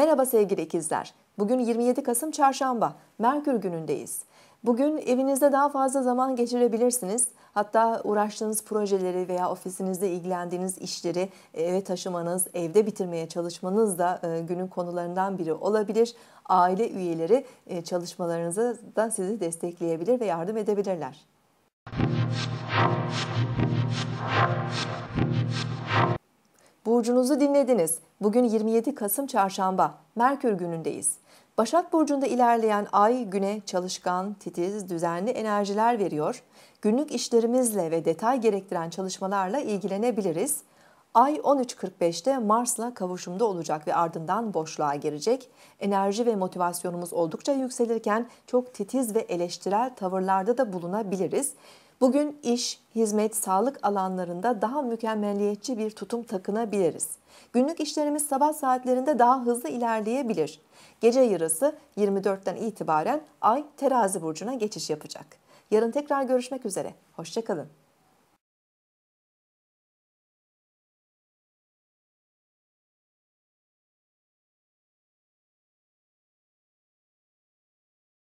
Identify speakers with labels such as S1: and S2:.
S1: Merhaba sevgili ikizler. Bugün 27 Kasım Çarşamba, Merkür günündeyiz. Bugün evinizde daha fazla zaman geçirebilirsiniz. Hatta uğraştığınız projeleri veya ofisinizde ilgilendiğiniz işleri eve taşımanız, evde bitirmeye çalışmanız da e, günün konularından biri olabilir. Aile üyeleri e, çalışmalarınızı da sizi destekleyebilir ve yardım edebilirler. Burcunuzu dinlediniz. Bugün 27 Kasım Çarşamba, Merkür günündeyiz. Başak Burcu'nda ilerleyen ay güne çalışkan, titiz, düzenli enerjiler veriyor. Günlük işlerimizle ve detay gerektiren çalışmalarla ilgilenebiliriz. Ay 13.45'te Mars'la kavuşumda olacak ve ardından boşluğa girecek. Enerji ve motivasyonumuz oldukça yükselirken çok titiz ve eleştirel tavırlarda da bulunabiliriz. Bugün iş, hizmet, sağlık alanlarında daha mükemmeliyetçi bir tutum takınabiliriz. Günlük işlerimiz sabah saatlerinde daha hızlı ilerleyebilir. Gece yarısı 24'ten itibaren Ay terazi burcuna geçiş yapacak. Yarın tekrar görüşmek üzere. Hoşçakalın.